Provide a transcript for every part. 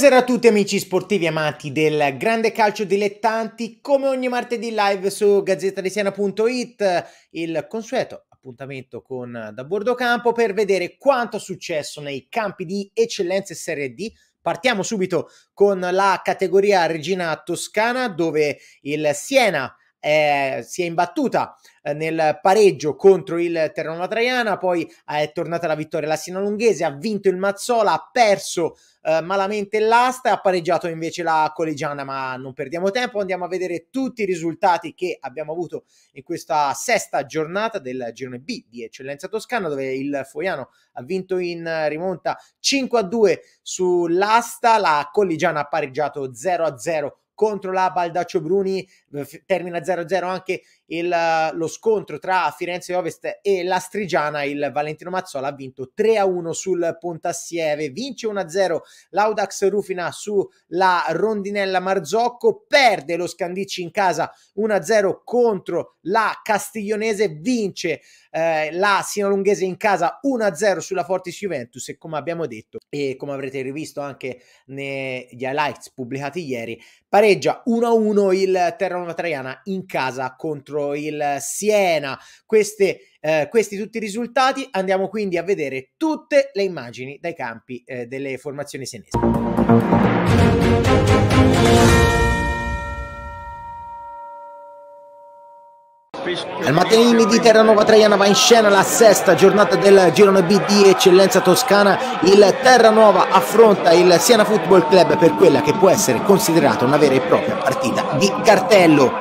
Buonasera a tutti amici sportivi amati del grande calcio dilettanti, come ogni martedì live su gazzettalesiana.it, il consueto appuntamento con Da Bordo Campo per vedere quanto è successo nei campi di eccellenza Serie D. Partiamo subito con la categoria Regina Toscana dove il Siena eh, si è imbattuta eh, nel pareggio contro il Terranova Traiana, poi eh, è tornata la vittoria la Sina Lunghese, ha vinto il Mazzola, ha perso eh, malamente l'asta, e ha pareggiato invece la Collegiana, ma non perdiamo tempo, andiamo a vedere tutti i risultati che abbiamo avuto in questa sesta giornata del girone B di Eccellenza Toscana, dove il Foiano ha vinto in rimonta 5-2 sull'asta, la Collegiana ha pareggiato 0-0 contro la Baldaccio Bruni eh, termina 0-0 anche il, eh, lo scontro tra Firenze Ovest e l'Astrigiana, il Valentino Mazzola ha vinto 3-1 sul Pontassieve, vince 1-0 l'Audax Rufina sulla Rondinella Marzocco, perde lo Scandicci in casa 1-0 contro la Castiglionese, vince eh, la Sinalunghese in casa 1-0 sulla Fortis Juventus e come abbiamo detto e come avrete rivisto anche negli highlights pubblicati ieri, pareggia 1-1 il Terra una Traiana in casa contro il Siena. Queste, eh, questi tutti i risultati. Andiamo quindi a vedere tutte le immagini dai campi eh, delle formazioni senesi. Al Matteini di Terranova Traiana va in scena la sesta giornata del girone B di Eccellenza Toscana. Il Terranova affronta il Siena Football Club per quella che può essere considerata una vera e propria partita di cartello.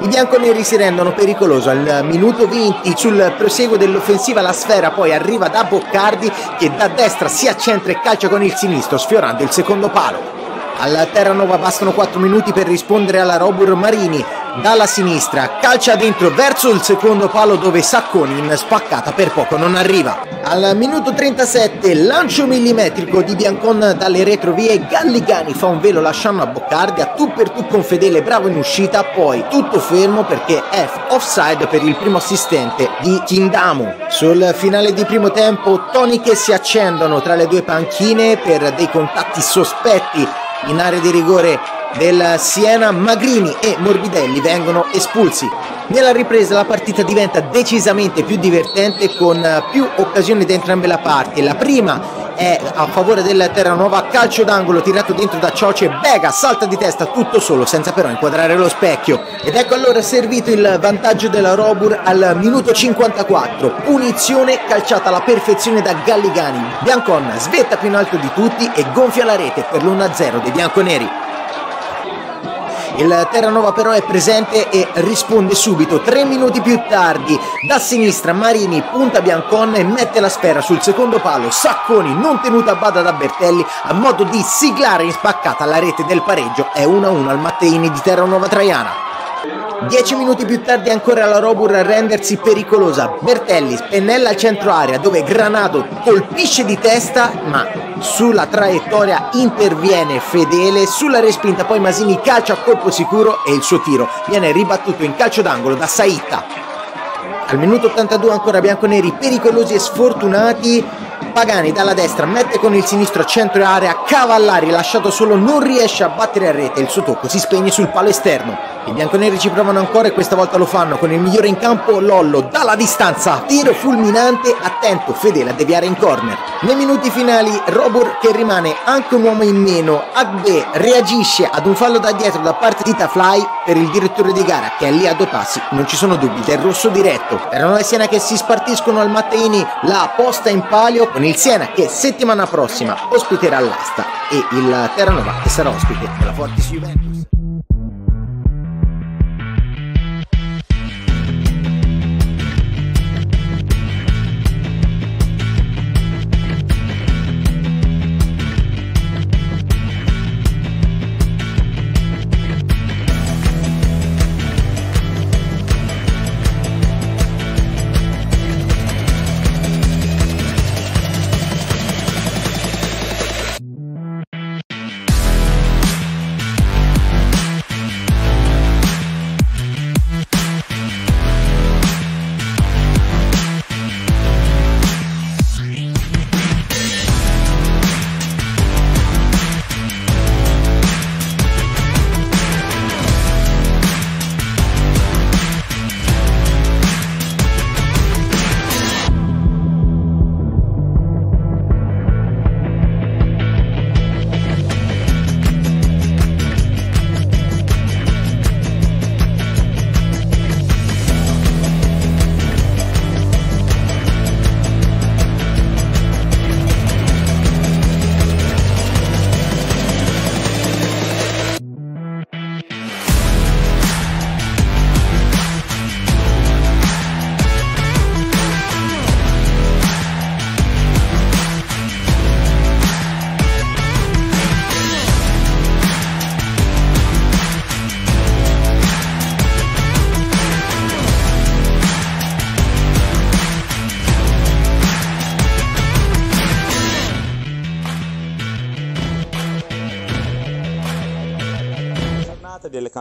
I bianconeri si rendono pericolosi al minuto 20 sul proseguo dell'offensiva la sfera poi arriva da Boccardi che da destra si accentra e calcia con il sinistro sfiorando il secondo palo. Al Terranova bastano 4 minuti per rispondere alla Robur Marini, dalla sinistra, calcia dentro verso il secondo palo dove Sacconi in spaccata per poco non arriva. Al minuto 37 lancio millimetrico di Biancon dalle retrovie, Galligani fa un velo lasciando a Boccardi a tu per tu con Fedele bravo in uscita, poi tutto fermo perché F offside per il primo assistente di Kindamu. Sul finale di primo tempo toniche si accendono tra le due panchine per dei contatti sospetti in area di rigore del Siena, Magrini e Morbidelli vengono espulsi. Nella ripresa la partita diventa decisamente più divertente con più occasioni da entrambe le parti. La prima è a favore del Terranova, calcio d'angolo tirato dentro da Cioce, Vega salta di testa tutto solo senza però inquadrare lo specchio. Ed ecco allora servito il vantaggio della Robur al minuto 54, punizione calciata alla perfezione da Galligani. Biancon svetta più in alto di tutti e gonfia la rete per l'1-0 dei bianconeri. Il Terranova però è presente e risponde subito. Tre minuti più tardi, da sinistra Marini punta Biancon e mette la sfera sul secondo palo. Sacconi non tenuta a bada da Bertelli a modo di siglare in spaccata la rete del pareggio. È 1-1 al Matteini di Terranova Traiana. Dieci minuti più tardi ancora la Robur a rendersi pericolosa. Bertelli spennella al centro area dove Granato colpisce di testa ma sulla traiettoria interviene Fedele sulla respinta poi Masini calcia a colpo sicuro e il suo tiro viene ribattuto in calcio d'angolo da Saitta. Al minuto 82 ancora bianconeri pericolosi e sfortunati Pagani dalla destra mette con il sinistro a centro area, Cavallari lasciato solo non riesce a battere a rete, il suo tocco si spegne sul palo esterno. I bianconeri ci provano ancora e questa volta lo fanno con il migliore in campo Lollo dalla distanza, tiro fulminante, attento, fedele a deviare in corner. Nei minuti finali Robur che rimane anche un uomo in meno, Agbe reagisce ad un fallo da dietro da parte di Tafly per il direttore di gara che è lì a due passi, non ci sono dubbi, del rosso diretto. Erano le Siena che si spartiscono al Matteini, la posta in palio con il Siena che settimana prossima ospiterà l'asta e il Terranova che sarà ospite della Fortis Juventus.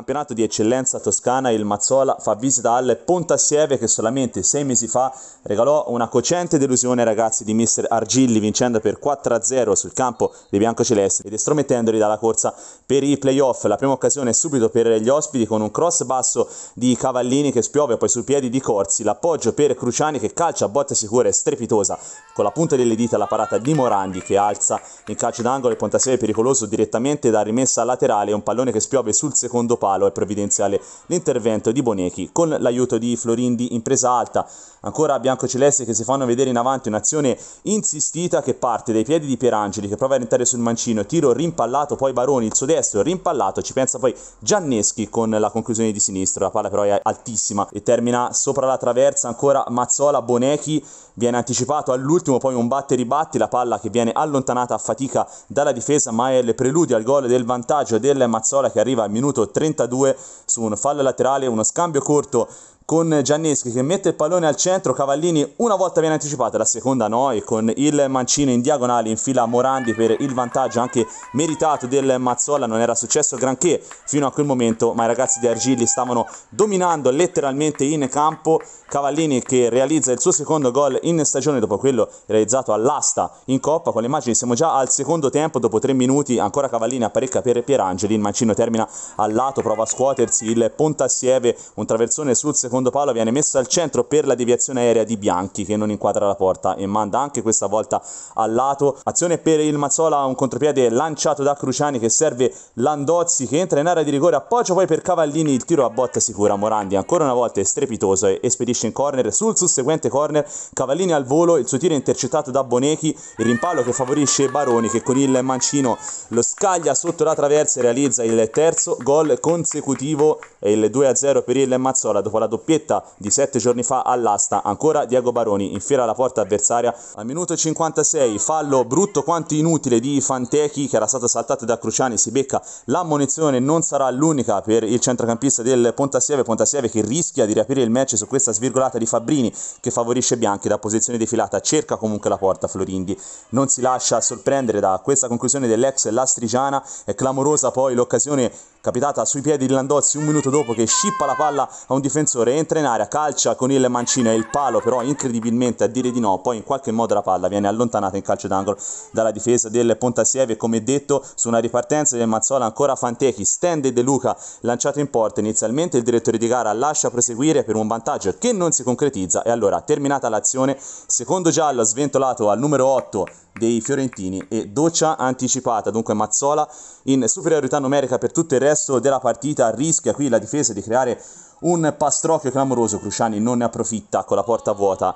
campionato di eccellenza toscana il Mazzola fa visita al Pontassieve che solamente sei mesi fa regalò una cocente delusione ai ragazzi di mister Argilli vincendo per 4-0 sul campo dei biancocelesti ed estromettendoli dalla corsa per i playoff. La prima occasione subito per gli ospiti con un cross basso di Cavallini che spiove poi sui piedi di Corsi, l'appoggio per Cruciani che calcia a botte sicura e strepitosa con la punta delle dita la parata di Morandi che alza in calcio d'angolo il Pontassieve pericoloso direttamente da rimessa laterale un pallone che spiove sul secondo palo palo È provvidenziale l'intervento di Bonechi con l'aiuto di Florindi in presa alta. Ancora Bianco Celeste che si fanno vedere in avanti un'azione insistita che parte dai piedi di Pierangeli che prova a rientrare sul mancino, tiro rimpallato, poi Baroni il suo destro rimpallato, ci pensa poi Gianneschi con la conclusione di sinistra, la palla però è altissima e termina sopra la traversa ancora Mazzola, Bonechi viene anticipato all'ultimo poi un batte ribatti, la palla che viene allontanata a fatica dalla difesa ma è il preludio al gol del vantaggio del Mazzola che arriva al minuto 30 32 su una falla laterale, uno scambio corto con Gianneschi che mette il pallone al centro, Cavallini una volta viene anticipata, la seconda no e con il mancino in diagonale in fila Morandi per il vantaggio anche meritato del Mazzolla, non era successo granché fino a quel momento ma i ragazzi di Argilli stavano dominando letteralmente in campo, Cavallini che realizza il suo secondo gol in stagione dopo quello realizzato all'asta in Coppa, con le immagini siamo già al secondo tempo, dopo tre minuti ancora Cavallini apparecca per Pierangeli, il mancino termina al lato, prova a scuotersi il Pontassieve, un traversone sul secondo secondo palo viene messo al centro per la deviazione aerea di Bianchi che non inquadra la porta e manda anche questa volta al lato. Azione per il Mazzola, un contropiede lanciato da Cruciani che serve Landozzi che entra in area di rigore, appoggio poi per Cavallini, il tiro a botta sicura, Morandi ancora una volta è strepitoso e spedisce in corner, sul susseguente corner Cavallini al volo, il suo tiro è intercettato da Bonechi, il rimpallo che favorisce Baroni che con il mancino lo scaglia sotto la traversa e realizza il terzo gol consecutivo e il 2-0 per il Mazzola dopo la doppia doppietta di sette giorni fa all'asta, ancora Diego Baroni in fiera alla porta avversaria al minuto 56, fallo brutto quanto inutile di Fantechi che era stato saltato da Cruciani, si becca l'ammonizione, non sarà l'unica per il centrocampista del Pontassieve, Pontassieve che rischia di riaprire il match su questa svirgolata di Fabrini che favorisce Bianchi da posizione defilata, cerca comunque la porta Florindi, non si lascia sorprendere da questa conclusione dell'ex Lastrigiana, è clamorosa poi l'occasione capitata sui piedi di Landozzi un minuto dopo che scippa la palla a un difensore, entra in area, calcia con il mancino e il palo, però incredibilmente a dire di no, poi in qualche modo la palla viene allontanata in calcio d'angolo dalla difesa del Pontasievi come detto su una ripartenza del Mazzola ancora Fantechi, stende De Luca lanciato in porta inizialmente, il direttore di gara lascia proseguire per un vantaggio che non si concretizza e allora terminata l'azione, secondo giallo sventolato al numero 8 dei fiorentini e doccia anticipata, dunque Mazzola in superiorità numerica per tutto il resto della partita, rischia qui la difesa di creare un pastrocchio clamoroso, Cruciani non ne approfitta con la porta vuota,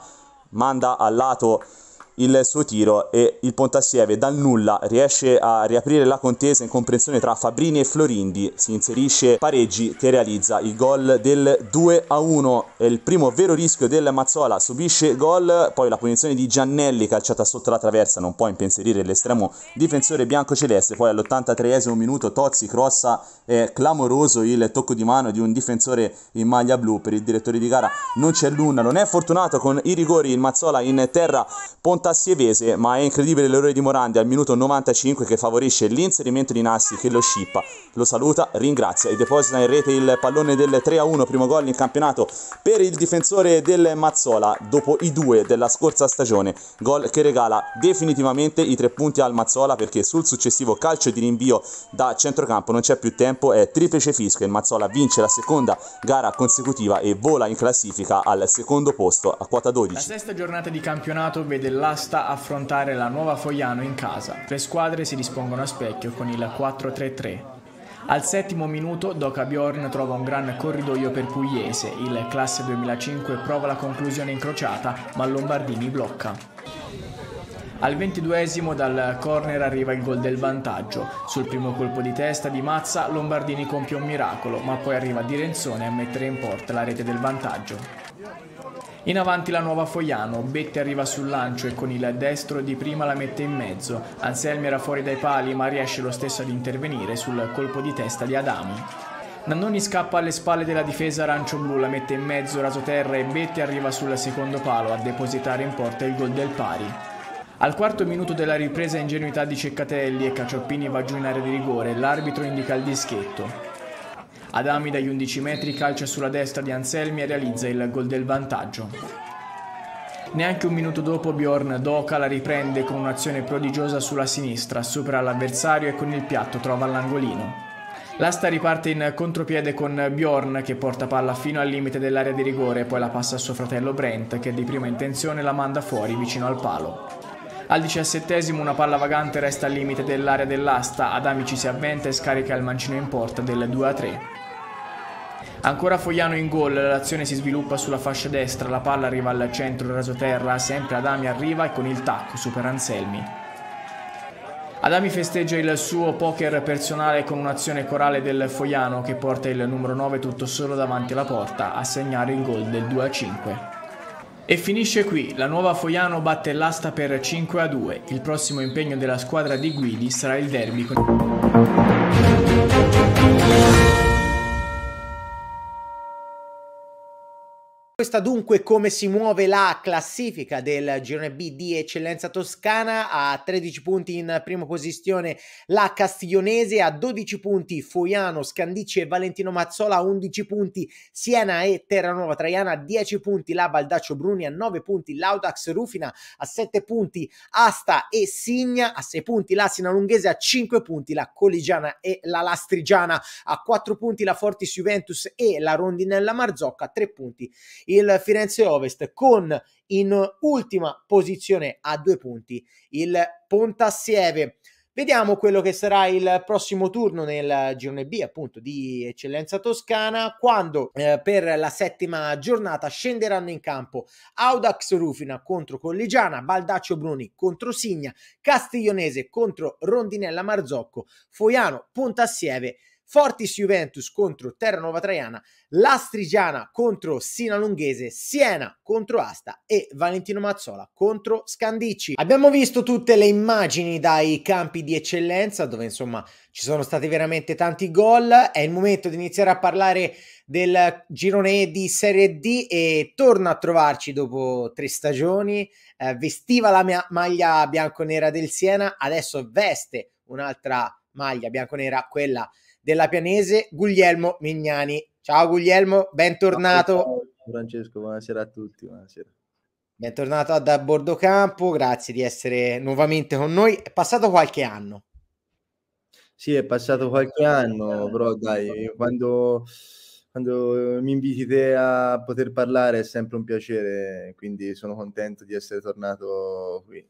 manda al lato il suo tiro e il Pontassieve dal nulla riesce a riaprire la contesa in comprensione tra Fabrini e Florindi, si inserisce Pareggi che realizza il gol del 2 a 1, è il primo vero rischio del Mazzola, subisce gol, poi la punizione di Giannelli calciata sotto la traversa, non può impensierire l'estremo difensore bianco-celeste, poi all'83esimo minuto Tozzi crossa, è clamoroso il tocco di mano di un difensore in maglia blu per il direttore di gara, non c'è l'una, non è fortunato con i rigori il Mazzola in terra, Pontassieve volta Sievese, ma è incredibile l'errore di Morandi al minuto 95 che favorisce l'inserimento di Nassi che lo scippa, lo saluta, ringrazia e deposita in rete il pallone del 3-1, primo gol in campionato per il difensore del Mazzola dopo i due della scorsa stagione, gol che regala definitivamente i tre punti al Mazzola perché sul successivo calcio di rinvio da centrocampo non c'è più tempo, è triplice fischio, il Mazzola vince la seconda gara consecutiva e vola in classifica al secondo posto a quota 12. La sesta giornata di campionato vede la basta affrontare la nuova Fogliano in casa. Tre squadre si dispongono a specchio con il 4-3-3. Al settimo minuto Doca Bjorn trova un gran corridoio per Pugliese, il classe 2005 prova la conclusione incrociata ma Lombardini blocca. Al ventiduesimo dal corner arriva il gol del vantaggio. Sul primo colpo di testa di Mazza Lombardini compie un miracolo ma poi arriva Di Renzone a mettere in porta la rete del vantaggio. In avanti la nuova Fogliano, Betti arriva sul lancio e con il destro di prima la mette in mezzo. Anselmi era fuori dai pali ma riesce lo stesso ad intervenire sul colpo di testa di Adamo. Nannoni scappa alle spalle della difesa arancio-blu, la mette in mezzo rasoterra e Betti arriva sul secondo palo a depositare in porta il gol del pari. Al quarto minuto della ripresa ingenuità di Ceccatelli e Cacioppini va giù in area di rigore, l'arbitro indica il dischetto. Adami dagli 11 metri calcia sulla destra di Anselmi e realizza il gol del vantaggio. Neanche un minuto dopo Bjorn Doka la riprende con un'azione prodigiosa sulla sinistra, supera l'avversario e con il piatto trova l'angolino. L'asta riparte in contropiede con Bjorn che porta palla fino al limite dell'area di rigore, poi la passa a suo fratello Brent che di prima intenzione la manda fuori vicino al palo. Al diciassettesimo una palla vagante resta al limite dell'area dell'asta, Adami ci si avventa e scarica il mancino in porta del 2 3. Ancora Fogliano in gol, l'azione si sviluppa sulla fascia destra, la palla arriva al centro rasoterra, sempre Adami arriva e con il tacco supera Anselmi. Adami festeggia il suo poker personale con un'azione corale del Fogliano che porta il numero 9 tutto solo davanti alla porta a segnare il gol del 2 5. E finisce qui, la nuova Foiano batte l'asta per 5 2, il prossimo impegno della squadra di Guidi sarà il derby. Con... Questa dunque come si muove la classifica del girone B di Eccellenza Toscana a 13 punti in prima posizione la Castiglionese a 12 punti Foiano, Scandici e Valentino Mazzola a 11 punti Siena e Terranova Traiana a 10 punti la Baldaccio Bruni a 9 punti l'Audax Rufina a 7 punti Asta e Signa a 6 punti la Sinalunghese a 5 punti la Collegiana e la Lastrigiana a 4 punti la Fortis Juventus e la Rondinella Marzocca a 3 punti il Firenze Ovest con in ultima posizione a due punti il Pontassieve. Vediamo quello che sarà il prossimo turno nel girone B, appunto, di Eccellenza Toscana, quando eh, per la settima giornata scenderanno in campo Audax Rufina contro Colligiana, Baldaccio Bruni contro Signa, Castiglionese contro Rondinella Marzocco, Foiano, Pontassieve, Fortis Juventus contro Terra Nova Traiana, Lastrigiana contro Sinalunghese, Siena contro Asta e Valentino Mazzola contro Scandicci. Abbiamo visto tutte le immagini dai campi di eccellenza dove insomma ci sono stati veramente tanti gol, è il momento di iniziare a parlare del girone di Serie D e torna a trovarci dopo tre stagioni, eh, vestiva la mia maglia bianconera del Siena, adesso veste un'altra maglia bianconera, quella della Pianese, Guglielmo Mignani. Ciao Guglielmo, bentornato. Francesco, buonasera a tutti, buonasera. Bentornato ad A Bordo Campo, grazie di essere nuovamente con noi. È passato qualche anno. Sì, è passato qualche anno, però dai, quando, quando mi inviti te a poter parlare è sempre un piacere, quindi sono contento di essere tornato qui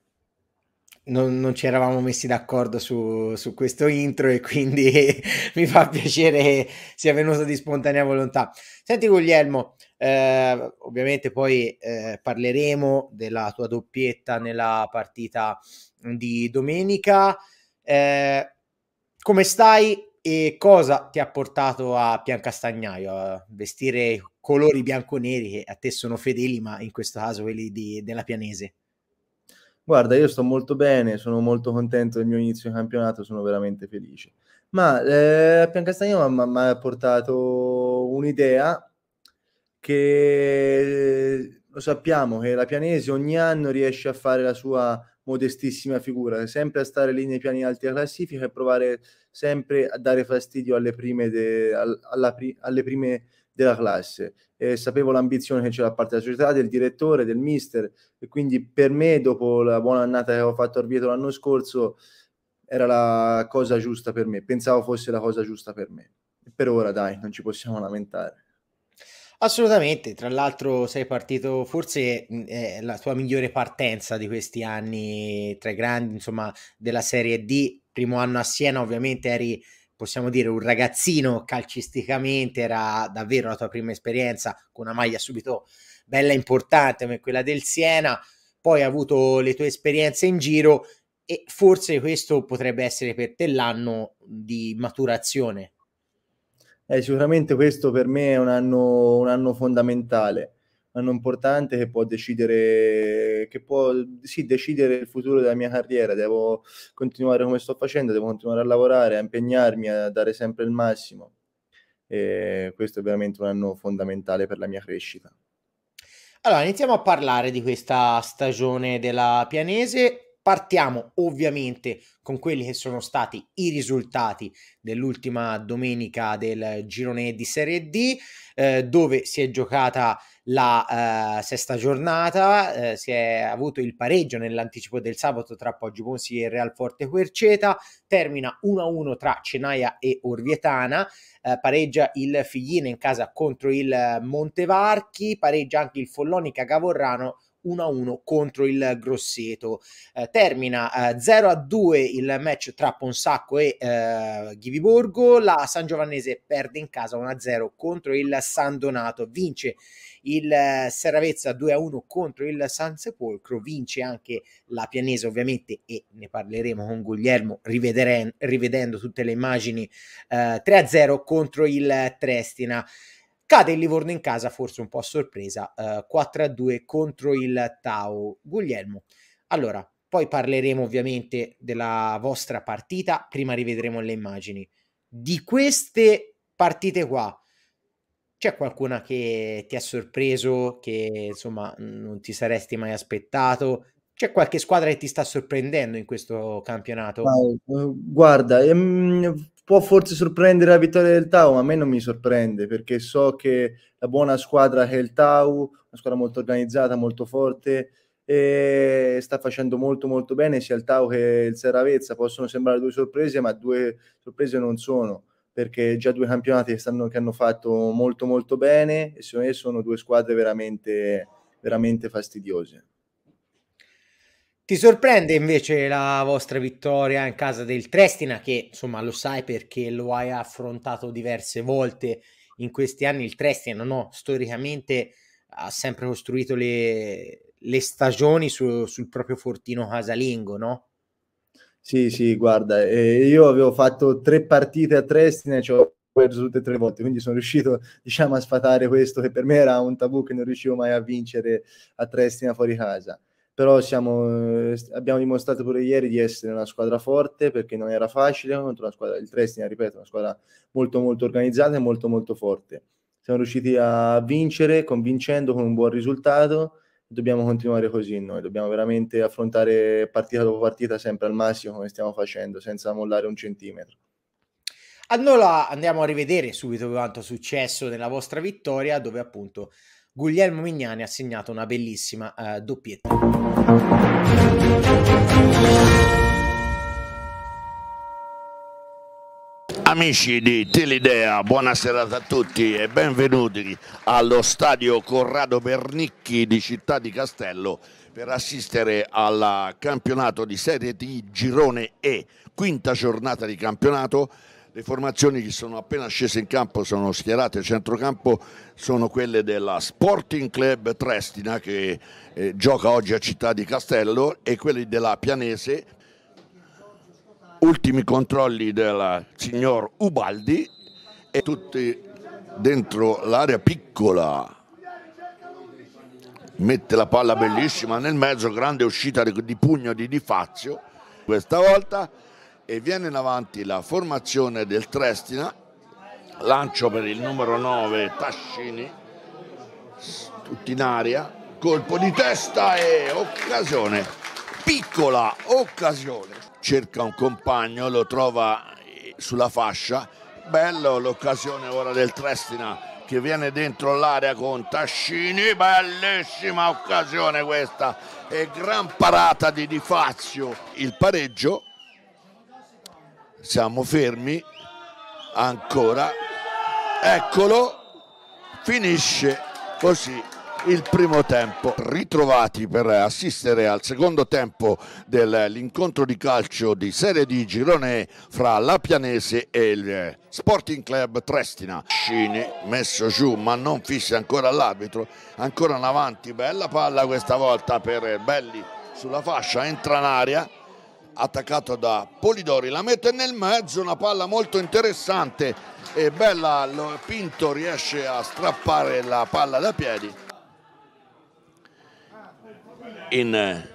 non, non, ci eravamo messi d'accordo su, su questo intro e quindi mi fa piacere sia venuto di spontanea volontà. Senti Guglielmo, eh, ovviamente poi eh, parleremo della tua doppietta nella partita di domenica. Eh, come stai e cosa ti ha portato a Piancastagnaio a vestire colori bianco-neri che a te sono fedeli, ma in questo caso quelli di, della Pianese? guarda, io sto molto bene, sono molto contento del mio inizio di campionato, sono veramente felice. Ma eh, Piancastagno mi ha portato un'idea che eh, lo sappiamo che la Pianesi ogni anno riesce a fare la sua modestissima figura, sempre a stare lì nei piani alti della classifica e provare sempre a dare fastidio alle prime, de, alla, alla, alle prime della classe. Eh, sapevo l'ambizione che c'era da parte della società, del direttore, del mister e quindi per me dopo la buona annata che avevo fatto a Orvieto l'anno scorso era la cosa giusta per me, pensavo fosse la cosa giusta per me. E per ora dai, non ci possiamo lamentare. Assolutamente, tra l'altro sei partito forse eh, la tua migliore partenza di questi anni tra i grandi, insomma, della Serie D, primo anno a Siena ovviamente eri possiamo dire un ragazzino calcisticamente, era davvero la tua prima esperienza con una maglia subito bella e importante come quella del Siena, poi hai avuto le tue esperienze in giro e forse questo potrebbe essere per te l'anno di maturazione. Eh, sicuramente questo per me è un anno, un anno fondamentale anno importante che può decidere, che può sì, decidere il futuro della mia carriera. Devo continuare come sto facendo, devo continuare a lavorare, a impegnarmi, a dare sempre il massimo. E questo è veramente un anno fondamentale per la mia crescita. Allora, iniziamo a parlare di questa stagione della Pianese Partiamo ovviamente con quelli che sono stati i risultati dell'ultima domenica del girone di Serie D, eh, dove si è giocata la eh, sesta giornata, eh, si è avuto il pareggio nell'anticipo del sabato tra Poggi Ponsi e Real Forte Querceta, termina 1-1 tra Cenaia e Orvietana, eh, pareggia il Figlino in casa contro il Montevarchi, pareggia anche il Follonica Gavorrano 1-1 contro il Grosseto. Eh, termina eh, 0-2 il match tra Ponsacco e eh, Ghiviborgo, la San Giovannese perde in casa 1-0 contro il San Donato, vince il eh, Serravezza 2-1 contro il San Sepolcro, vince anche la Pianese ovviamente e ne parleremo con Guglielmo rivedendo tutte le immagini 3-0 eh, contro il Trestina. Cade il Livorno in casa, forse un po' a sorpresa, eh, 4-2 contro il Tao. Guglielmo, allora, poi parleremo ovviamente della vostra partita, prima rivedremo le immagini. Di queste partite qua, c'è qualcuna che ti ha sorpreso, che insomma non ti saresti mai aspettato? C'è qualche squadra che ti sta sorprendendo in questo campionato? Eh, guarda, ehm, può forse sorprendere la vittoria del Tau, ma a me non mi sorprende perché so che la buona squadra che è il Tau, una squadra molto organizzata, molto forte, e sta facendo molto molto bene sia il Tau che il Serravezza. Possono sembrare due sorprese, ma due sorprese non sono perché già due campionati che, stanno, che hanno fatto molto molto bene e secondo me sono due squadre veramente, veramente fastidiose. Ti sorprende invece la vostra vittoria in casa del Trestina, che insomma lo sai perché lo hai affrontato diverse volte in questi anni. Il Trestina, no, storicamente ha sempre costruito le, le stagioni su, sul proprio fortino casalingo, no? Sì, sì, guarda, eh, io avevo fatto tre partite a Trestina, cioè perso tutte e tre volte, quindi sono riuscito diciamo, a sfatare questo che per me era un tabù che non riuscivo mai a vincere a Trestina fuori casa però siamo, eh, abbiamo dimostrato pure ieri di essere una squadra forte perché non era facile contro una squadra, il Trestina, ripeto, una squadra molto molto organizzata e molto molto forte. Siamo riusciti a vincere convincendo con un buon risultato, dobbiamo continuare così noi, dobbiamo veramente affrontare partita dopo partita sempre al massimo come stiamo facendo, senza mollare un centimetro. Allora andiamo a rivedere subito quanto è successo nella vostra vittoria dove appunto Guglielmo Mignani ha segnato una bellissima eh, doppietta. Amici di Telidea, buona serata a tutti e benvenuti allo stadio Corrado Bernicchi di Città di Castello per assistere al campionato di Serie D Girone E, quinta giornata di campionato le formazioni che sono appena scese in campo sono schierate a centrocampo, sono quelle della Sporting Club Trestina che eh, gioca oggi a Città di Castello e quelli della Pianese. Ultimi controlli del signor Ubaldi e tutti dentro l'area piccola mette la palla bellissima nel mezzo, grande uscita di, pugno di Di Fazio questa volta e viene in avanti la formazione del Trestina, lancio per il numero 9 Tascini, tutti in aria, colpo di testa e occasione, piccola occasione. Cerca un compagno, lo trova sulla fascia, bello l'occasione ora del Trestina che viene dentro l'area con Tascini, bellissima occasione questa e gran parata di Di Fazio. Il pareggio siamo fermi ancora eccolo finisce così il primo tempo ritrovati per assistere al secondo tempo dell'incontro di calcio di Serie di Girone fra la Pianese e il Sporting Club Trestina Scini messo giù ma non fissa ancora l'arbitro ancora in avanti bella palla questa volta per Belli sulla fascia entra in aria attaccato da Polidori, la mette nel mezzo, una palla molto interessante e bella, Pinto riesce a strappare la palla da piedi. In eh,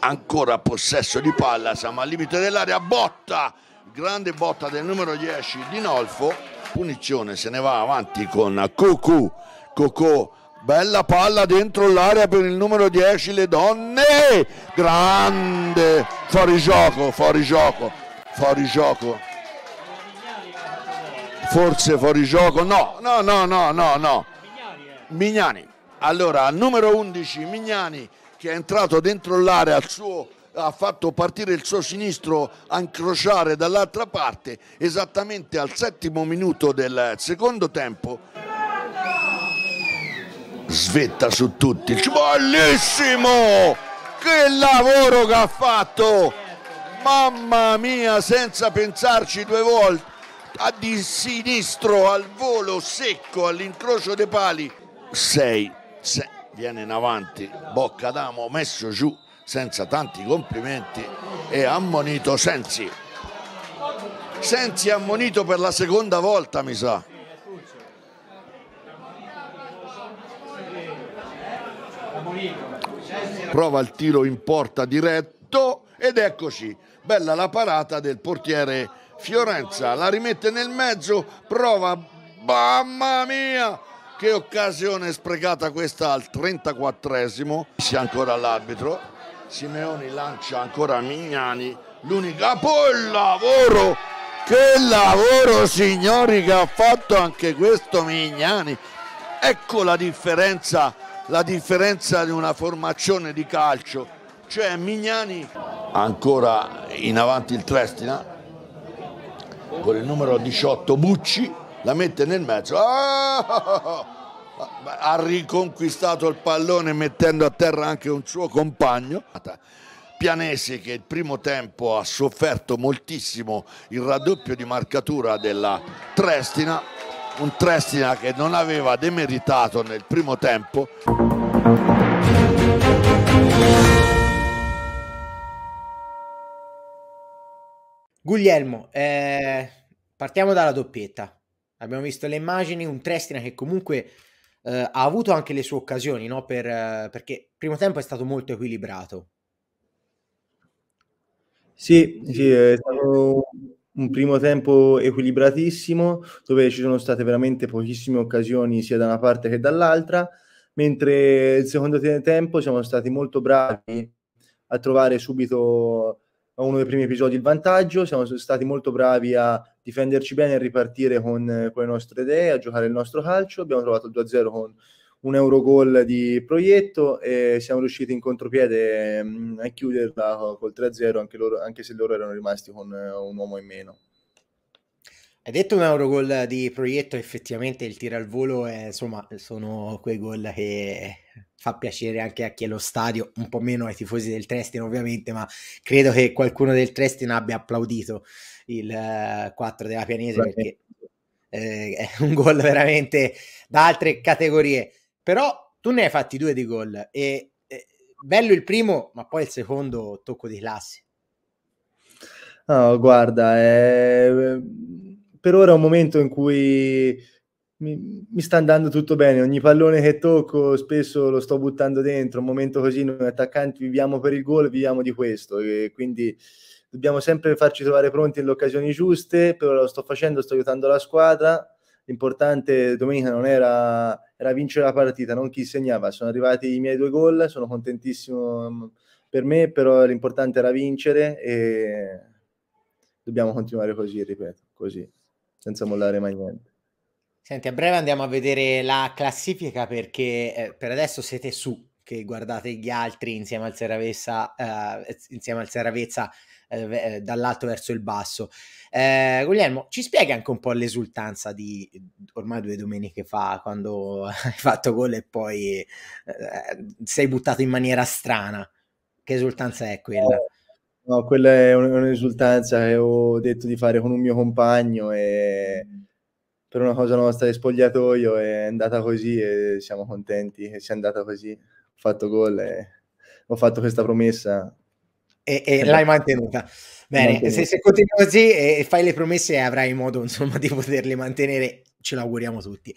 ancora possesso di palla, siamo al limite dell'area, botta, grande botta del numero 10 di Nolfo, punizione, se ne va avanti con Cucù, Cocò bella palla dentro l'area per il numero 10 le donne grande fuori gioco fuori gioco fuori gioco forse fuori gioco no no no no no no Mignani allora al numero 11 Mignani che è entrato dentro l'area al suo ha fatto partire il suo sinistro a incrociare dall'altra parte esattamente al settimo minuto del secondo tempo svetta su tutti. Bellissimo! Che lavoro che ha fatto! Mamma mia, senza pensarci due volte. A di sinistro, al volo secco, all'incrocio dei pali. 6, viene in avanti, Bocca d'Amo messo giù senza tanti complimenti e ammonito Sensi. Sensi ammonito per la seconda volta, mi sa. prova il tiro in porta diretto ed eccoci, bella la parata del portiere Fiorenza, la rimette nel mezzo, prova, mamma mia! Che occasione sprecata questa al 34esimo, sia ancora l'arbitro, Simeoni lancia ancora Mignani, l'unica, poi il lavoro, che lavoro signori che ha fatto anche questo Mignani, ecco la differenza la differenza di una formazione di calcio, cioè Mignani ancora in avanti il Trestina con il numero 18 Bucci la mette nel mezzo ah! ha riconquistato il pallone mettendo a terra anche un suo compagno Pianese che il primo tempo ha sofferto moltissimo il raddoppio di marcatura della Trestina un Trestina che non aveva demeritato nel primo tempo. Guglielmo, eh, partiamo dalla doppietta. Abbiamo visto le immagini, un Trestina che comunque eh, ha avuto anche le sue occasioni, no? per, eh, perché il primo tempo è stato molto equilibrato. Sì, sì, è stato un primo tempo equilibratissimo dove ci sono state veramente pochissime occasioni sia da una parte che dall'altra, mentre il secondo tempo siamo stati molto bravi a trovare subito a uno dei primi episodi il vantaggio, siamo stati molto bravi a difenderci bene e ripartire con, con le nostre idee, a giocare il nostro calcio, abbiamo trovato 2-0 con un Eurogol di proietto e siamo riusciti in contropiede mm, a chiuderla col 3-0 anche, loro, anche se loro erano rimasti con eh, un uomo in meno. Hai detto un Eurogol di proietto, effettivamente il tiro al volo è, insomma, sono quei gol che fa piacere anche a chi è lo stadio, un po' meno ai tifosi del Trestin ovviamente, ma credo che qualcuno del Trestin abbia applaudito il 4 eh, della Pianese perché eh, è un gol veramente da altre categorie. Però tu ne hai fatti due di gol e eh, bello il primo, ma poi il secondo tocco di classe. No, guarda, eh, per ora è un momento in cui mi, mi, sta andando tutto bene. Ogni pallone che tocco spesso lo sto buttando dentro. Un momento così, noi attaccanti viviamo per il gol, viviamo di questo. E quindi dobbiamo sempre farci trovare pronti nelle occasioni giuste. Per ora lo sto facendo, sto aiutando la squadra l'importante domenica non era, era vincere la partita, non chi segnava. Sono arrivati i miei due gol, sono contentissimo mm, per me, però l'importante era vincere e dobbiamo continuare così, ripeto, così, senza mollare mai niente. Senti, a breve andiamo a vedere la classifica perché eh, per adesso siete su che guardate gli altri insieme al Seravezza, eh, insieme al Seravezza eh, eh, dall'alto verso il basso. Eh, Guglielmo, ci spieghi anche un po' l'esultanza di ormai due domeniche fa, quando hai fatto gol e poi eh, sei buttato in maniera strana. Che esultanza è quella? Eh, no, quella è un'esultanza che ho detto di fare con un mio compagno e per una cosa nostra di spogliatoio è andata così e siamo contenti che sia andata così fatto gol e ho fatto questa promessa. E, e eh l'hai mantenuta. Bene, se, se continui così e fai le promesse avrai modo insomma di poterle mantenere, ce l'auguriamo tutti.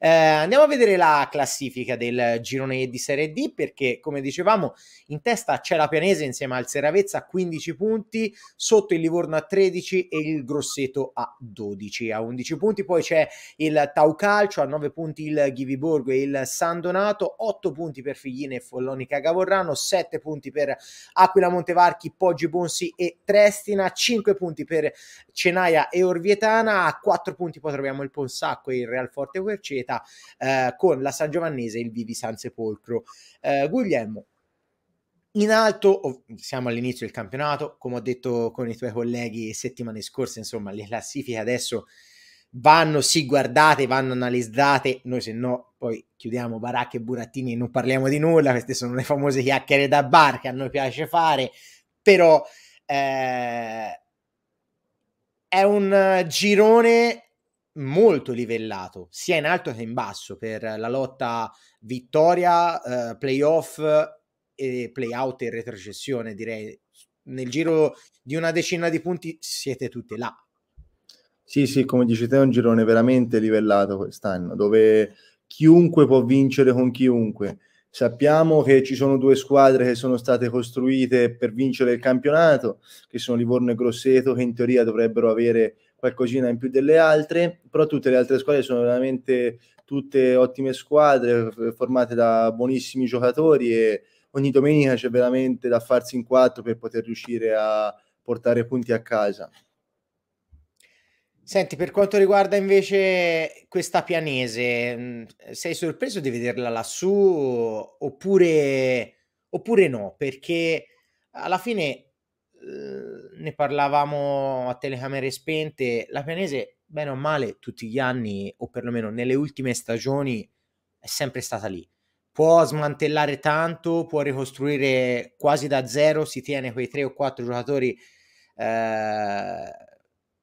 Eh, andiamo a vedere la classifica del girone di Serie D perché, come dicevamo, in testa c'è la Pianese insieme al Seravezza a 15 punti, sotto il Livorno a 13 e il Grosseto a 12. A 11 punti poi c'è il Tau Calcio, a 9 punti il Ghiviborgo e il San Donato, 8 punti per Figline e Follonica Gavorrano, 7 punti per Aquila Montevarchi, Poggi Bonsi e Trestina, 5 punti per Cenaia e Orvietana, a 4 punti poi troviamo il Ponsacco e il Real Forte Querceto società eh, con la San Giovannese e il Vivi San Sepolcro. Eh, Guglielmo, in alto, siamo all'inizio del campionato, come ho detto con i tuoi colleghi settimane scorse, insomma, le classifiche adesso vanno, sì, guardate, vanno analizzate, noi se no poi chiudiamo baracche e burattini e non parliamo di nulla, queste sono le famose chiacchiere da bar che a noi piace fare, però eh, è un eh, girone molto livellato, sia in alto che in basso, per la lotta vittoria, eh, playoff e playout e retrocessione, direi. Nel giro di una decina di punti siete tutti là. Sì, sì, come dici te, è un girone veramente livellato quest'anno, dove chiunque può vincere con chiunque. Sappiamo che ci sono due squadre che sono state costruite per vincere il campionato, che sono Livorno e Grosseto, che in teoria dovrebbero avere qualcosina in più delle altre, però tutte le altre squadre sono veramente tutte ottime squadre formate da buonissimi giocatori e ogni domenica c'è veramente da farsi in quattro per poter riuscire a portare punti a casa. Senti, per quanto riguarda invece questa pianese, sei sorpreso di vederla lassù oppure, oppure no? Perché alla fine ne parlavamo a telecamere spente, la Pianese, bene o male, tutti gli anni, o perlomeno nelle ultime stagioni, è sempre stata lì. Può smantellare tanto, può ricostruire quasi da zero, si tiene quei tre o quattro giocatori eh,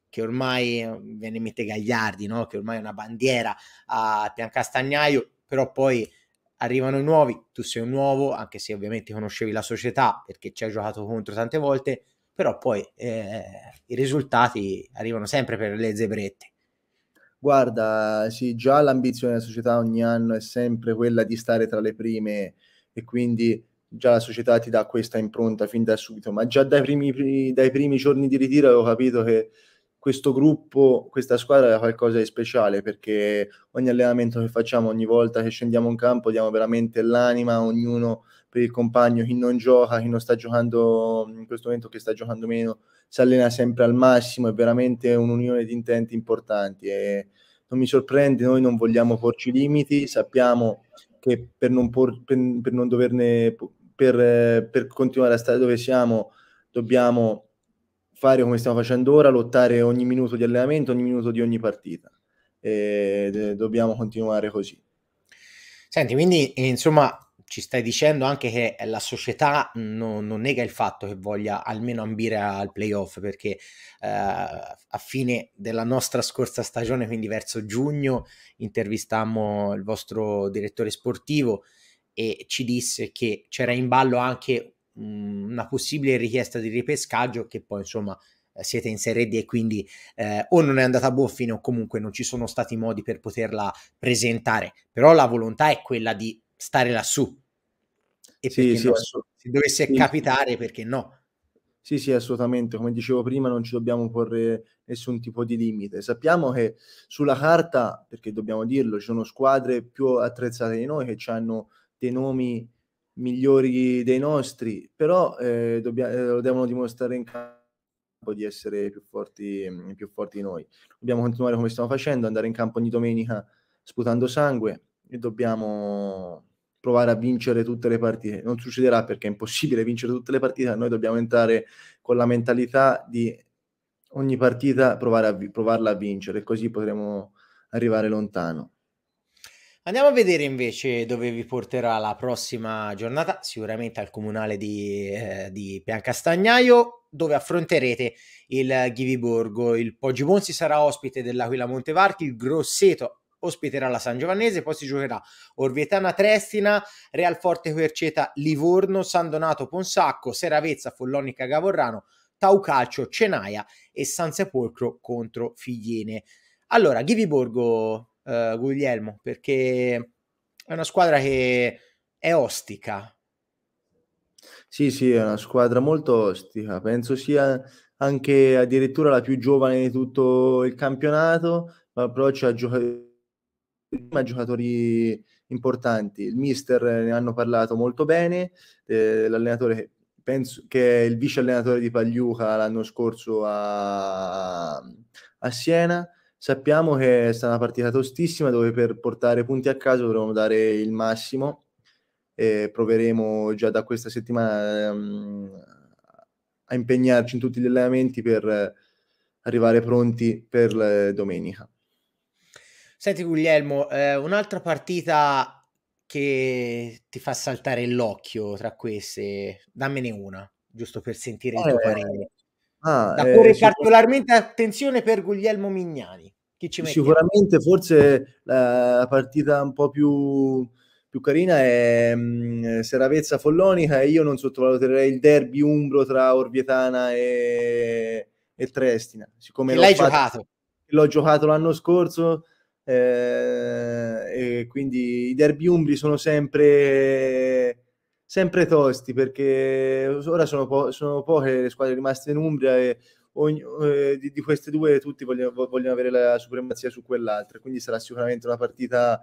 che ormai, viene in mente Gagliardi, no? che ormai è una bandiera a Piancastagnaio, però poi arrivano i nuovi, tu sei un nuovo, anche se ovviamente conoscevi la società perché ci hai giocato contro tante volte, però poi eh, i risultati arrivano sempre per le zebrette. Guarda, sì, già l'ambizione della società ogni anno è sempre quella di stare tra le prime e quindi già la società ti dà questa impronta fin da subito, ma già dai primi, dai primi giorni di ritiro avevo capito che questo gruppo, questa squadra è qualcosa di speciale perché ogni allenamento che facciamo, ogni volta che scendiamo in campo diamo veramente l'anima, ognuno per il compagno, chi non gioca, chi non sta giocando in questo momento, che sta giocando meno, si allena sempre al massimo, è veramente un'unione di intenti importanti e non mi sorprende, noi non vogliamo porci limiti, sappiamo che per non, por, per, per non doverne, per, per continuare a stare dove siamo, dobbiamo fare come stiamo facendo ora, lottare ogni minuto di allenamento, ogni minuto di ogni partita e eh, dobbiamo continuare così. Senti, quindi insomma ci stai dicendo anche che la società non, non, nega il fatto che voglia almeno ambire al playoff perché eh, a fine della nostra scorsa stagione, quindi verso giugno, intervistammo il vostro direttore sportivo e ci disse che c'era in ballo anche mh, mm, una possibile richiesta di ripescaggio che poi insomma eh, siete in Serie D e quindi eh, o non è andata a buon fine o comunque non ci sono stati modi per poterla presentare, però la volontà è quella di stare lassù. E sì, sì, no? se dovesse sì. capitare, perché no? Sì, sì, assolutamente. Come dicevo prima, non ci dobbiamo porre nessun tipo di limite. Sappiamo che sulla carta, perché dobbiamo dirlo, ci sono squadre più attrezzate di noi che hanno dei nomi migliori dei nostri, però eh, dobbiamo, eh, lo devono dimostrare in campo di essere più forti, più forti di noi. Dobbiamo continuare come stiamo facendo, andare in campo ogni domenica sputando sangue e dobbiamo provare a vincere tutte le partite. Non succederà perché è impossibile vincere tutte le partite, noi dobbiamo entrare con la mentalità di ogni partita provare a vi- provarla a vincere, così potremo arrivare lontano. Andiamo a vedere invece dove vi porterà la prossima giornata, sicuramente al comunale di, eh, di Piancastagnaio, dove affronterete il Ghiviborgo. Il Poggi Monsi sarà ospite dell'Aquila Montevarchi, il Grosseto ospiterà la San Giovannese, poi si giocherà Orvietana Trestina, Real Forte Querceta Livorno, San Donato Ponsacco, Seravezza Follonica Gavorrano, Tau Calcio Cenaia e San Sepolcro contro Figliene. Allora, Ghivi Borgo, eh, Guglielmo, perché è una squadra che è ostica. Sì, sì, è una squadra molto ostica, penso sia anche addirittura la più giovane di tutto il campionato, ma però ci ha giocato ma giocatori importanti, il mister eh, ne hanno parlato molto bene, eh, l'allenatore penso che è il vice allenatore di Pagliuca l'anno scorso a, a Siena, sappiamo che è stata una partita tostissima dove per portare punti a caso dovremmo dare il massimo e proveremo già da questa settimana um, a impegnarci in tutti gli allenamenti per eh, arrivare pronti per eh, domenica. Senti Guglielmo, eh, un'altra partita che ti fa saltare l'occhio tra queste, dammene una, giusto per sentire il tuo eh, parere. Ah, da eh, porre particolarmente attenzione per Guglielmo Mignani. Chi ci Sicuramente forse la, partita un po' più, più carina è mh, mm, Seravezza Follonica e io non sottovaluterei il derby umbro tra Orvietana e, e Trestina. Siccome l'hai fatto, giocato. L'ho giocato l'anno scorso eh, e quindi i derby umbri sono sempre, sempre tosti perché ora sono, po- sono poche le squadre rimaste in Umbria e ogni, eh, di, di, queste due tutti vogliono, vogliono, avere la supremazia su quell'altra, quindi sarà sicuramente una partita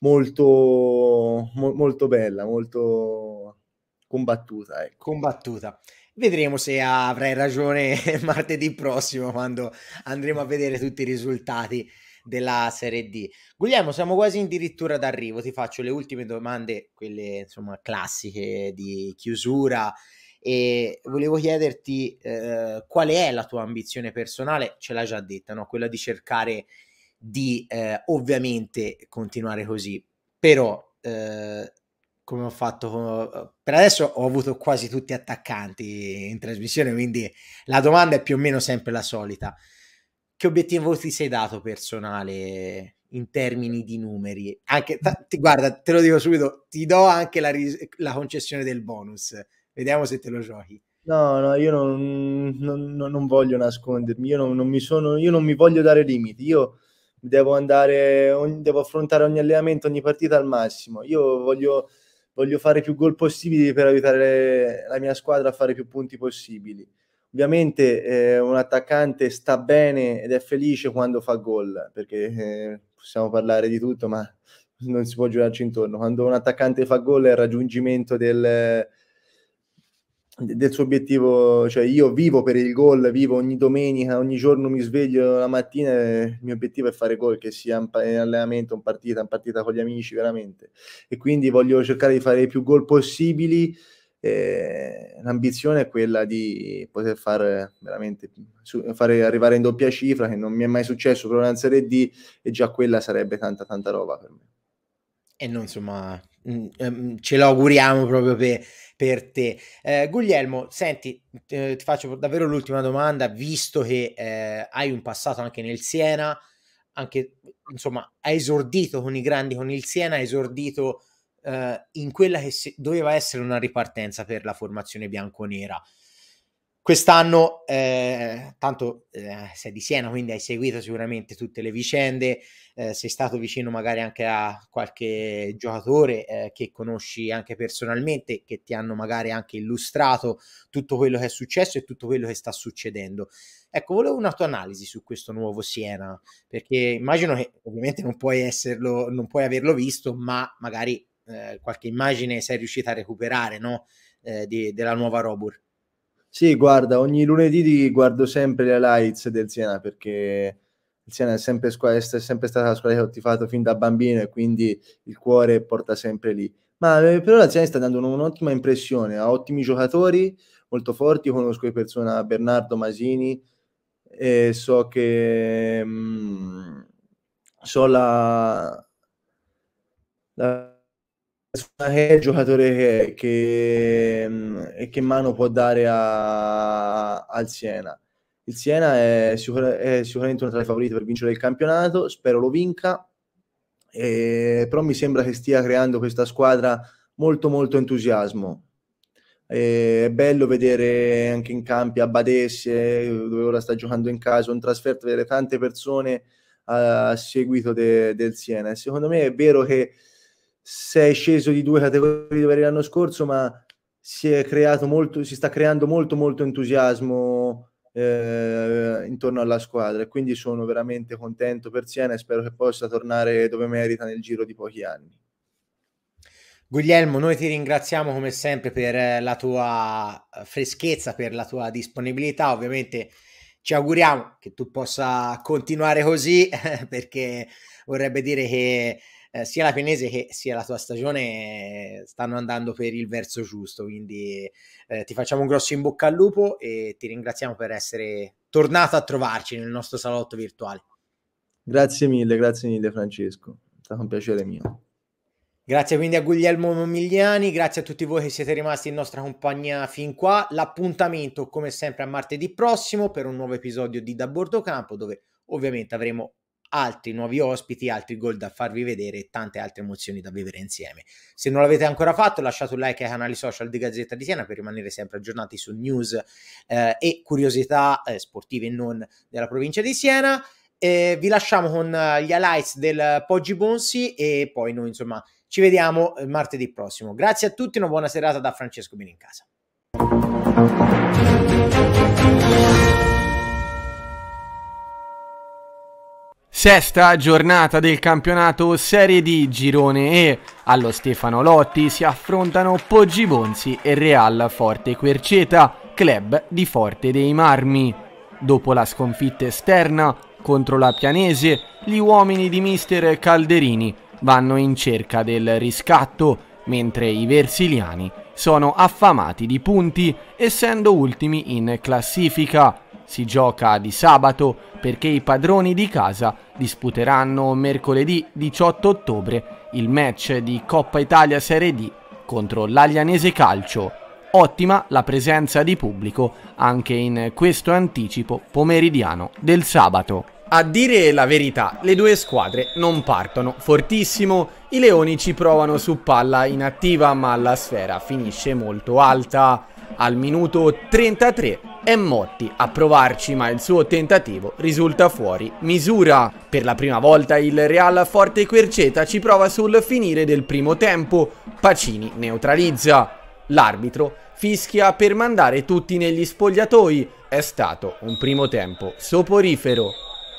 molto, mo- molto bella, molto combattuta. Ecco. Combattuta. Vedremo se avrai ragione martedì prossimo quando andremo a vedere tutti i risultati della Serie D. Guglielmo, siamo quasi addirittura d'arrivo, ti faccio le ultime domande, quelle insomma classiche di chiusura e volevo chiederti eh, qual è la tua ambizione personale, ce l'hai già detta, no? quella di cercare di eh, ovviamente continuare così, però eh, come ho fatto per adesso ho avuto quasi tutti attaccanti in trasmissione, quindi la domanda è più o meno sempre la solita che obiettivo ti sei dato personale in termini di numeri? Anche, ti, guarda, te lo dico subito, ti do anche la, ris- la concessione del bonus, vediamo se te lo giochi. No, no, io non, non, non voglio nascondermi, io non, non, mi sono, io non mi voglio dare limiti, io devo andare, ogni, devo affrontare ogni allenamento, ogni partita al massimo, io voglio, voglio fare più gol possibili per aiutare le, la mia squadra a fare più punti possibili. Ovviamente eh, un attaccante sta bene ed è felice quando fa gol, perché eh, possiamo parlare di tutto, ma non si può girarci intorno. Quando un attaccante fa gol è il raggiungimento del, del suo obiettivo, cioè io vivo per il gol, vivo ogni domenica, ogni giorno mi sveglio la mattina, il mio obiettivo è fare gol, che sia in allenamento, in partita, in partita con gli amici, veramente. E quindi voglio cercare di fare i più gol possibili eh, l'ambizione è quella di poter fare veramente su, fare arrivare in doppia cifra, che non mi è mai successo per una Serie D, e già quella sarebbe tanta, tanta roba per me. E non insomma mm, ehm, ce lo auguriamo proprio per, per te. Eh, Guglielmo, senti, eh, ti faccio davvero l'ultima domanda, visto che eh, hai un passato anche nel Siena, anche, insomma, hai esordito con i grandi, con il Siena, hai esordito eh, in quella che se- doveva essere una ripartenza per la formazione bianconera. Quest'anno, eh, tanto eh, sei di Siena, quindi hai seguito sicuramente tutte le vicende, eh, sei stato vicino magari anche a qualche giocatore eh, che conosci anche personalmente, che ti hanno magari anche illustrato tutto quello che è successo e tutto quello che sta succedendo. Ecco, volevo una tua analisi su questo nuovo Siena, perché immagino che ovviamente non puoi esserlo, non puoi averlo visto, ma magari eh, qualche immagine sei riuscita a recuperare no? eh, di, della nuova Robur. Sì, guarda, ogni lunedì guardo sempre le lights del Siena perché il Siena è sempre, è sempre stata la squadra che ho tifato fin da bambino e quindi il cuore porta sempre lì. Ma eh, per ora il Siena sta dando un'ottima impressione, ha ottimi giocatori, molto forti, conosco di persona Bernardo Masini e so che... Mh, mm, so la, la che è il giocatore che, che, che mano può dare a, al Siena. Il Siena è, sicur- è, sicuramente una tra le favorite per vincere il campionato, spero lo vinca, eh, però mi sembra che stia creando questa squadra molto molto entusiasmo. Eh, è bello vedere anche in campi a Badesse, dove ora sta giocando in casa, un trasferto, vedere tante persone a, a seguito de- del Siena. secondo me è vero che sei sceso di due categorie dove l'anno scorso, ma si è creato molto, si sta creando molto molto entusiasmo eh, intorno alla squadra e quindi sono veramente contento per Siena e spero che possa tornare dove merita nel giro di pochi anni. Guglielmo, noi ti ringraziamo come sempre per la tua freschezza, per la tua disponibilità. Ovviamente ci auguriamo che tu possa continuare così perché vorrebbe dire che eh, sia la Pennese che sia la tua stagione eh, stanno andando per il verso giusto, quindi eh, ti facciamo un grosso in bocca al lupo e ti ringraziamo per essere tornato a trovarci nel nostro salotto virtuale. Grazie mille, grazie mille Francesco, è stato un piacere mio. Grazie quindi a Guglielmo Momigliani, grazie a tutti voi che siete rimasti in nostra compagnia fin qua. L'appuntamento come sempre a martedì prossimo per un nuovo episodio di Da Bordo Campo dove ovviamente avremo altri nuovi ospiti, altri gol da farvi vedere e tante altre emozioni da vivere insieme. Se non l'avete ancora fatto, lasciate un like ai canali social di Gazzetta di Siena per rimanere sempre aggiornati su news eh, e curiosità eh, sportive e non della provincia di Siena. Eh, vi lasciamo con eh, gli highlights del Poggi Bonsi e poi noi insomma ci vediamo eh, martedì prossimo. Grazie a tutti, una buona serata da Francesco Benincasa. Sesta giornata del campionato Serie D Girone E. Allo Stefano Lotti si affrontano Poggi Bonzi e Real Forte Querceta, club di Forte dei Marmi. Dopo la sconfitta esterna contro la Pianese, gli uomini di mister Calderini vanno in cerca del riscatto, mentre i versiliani sono affamati di punti, essendo ultimi in classifica si gioca di sabato perché i padroni di casa disputeranno mercoledì 18 ottobre il match di Coppa Italia Serie D contro l'Aglianese Calcio. Ottima la presenza di pubblico anche in questo anticipo pomeridiano del sabato. A dire la verità, le due squadre non partono fortissimo, i leoni ci provano su palla inattiva ma la sfera finisce molto alta. Al minuto 33 è Motti a provarci ma il suo tentativo risulta fuori misura. Per la prima volta il Real Forte Querceta ci prova sul finire del primo tempo, Pacini neutralizza. L'arbitro fischia per mandare tutti negli spogliatoi, è stato un primo tempo soporifero.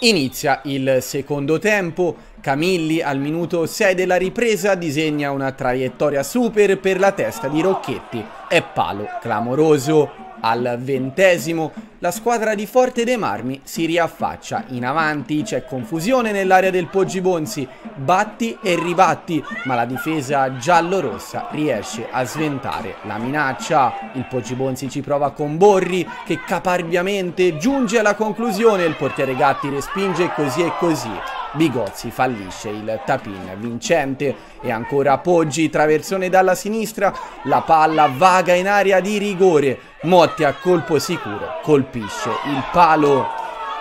Inizia il secondo tempo, Camilli al minuto 6 della ripresa disegna una traiettoria super per la testa di Rocchetti, è palo clamoroso. Al ventesimo la squadra di Forte dei Marmi si riaffaccia. In avanti c'è confusione nell'area del Poggi Bonzi, batti e ribatti, ma la difesa giallorossa riesce a sventare la minaccia. Il Poggi Bonzi ci prova con Borri che caparbiamente giunge alla conclusione, il portiere Gatti respinge così e così. Bigozzi fallisce il tapin vincente e ancora Poggi traversone dalla sinistra la palla vaga in area di rigore Motti a colpo sicuro colpisce il palo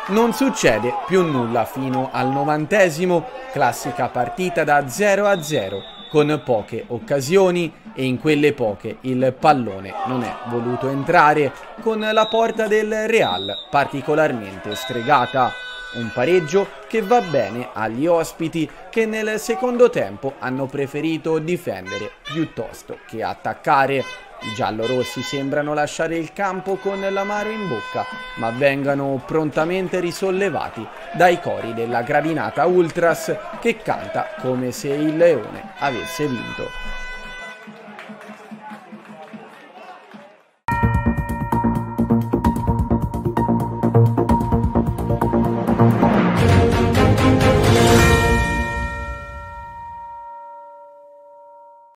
non succede più nulla fino al novantesimo classica partita da 0 a 0 con poche occasioni e in quelle poche il pallone non è voluto entrare con la porta del Real particolarmente stregata un pareggio che va bene agli ospiti che nel secondo tempo hanno preferito difendere piuttosto che attaccare. I giallorossi sembrano lasciare il campo con l'amaro in bocca, ma vengano prontamente risollevati dai cori della gradinata Ultras che canta come se il leone avesse vinto.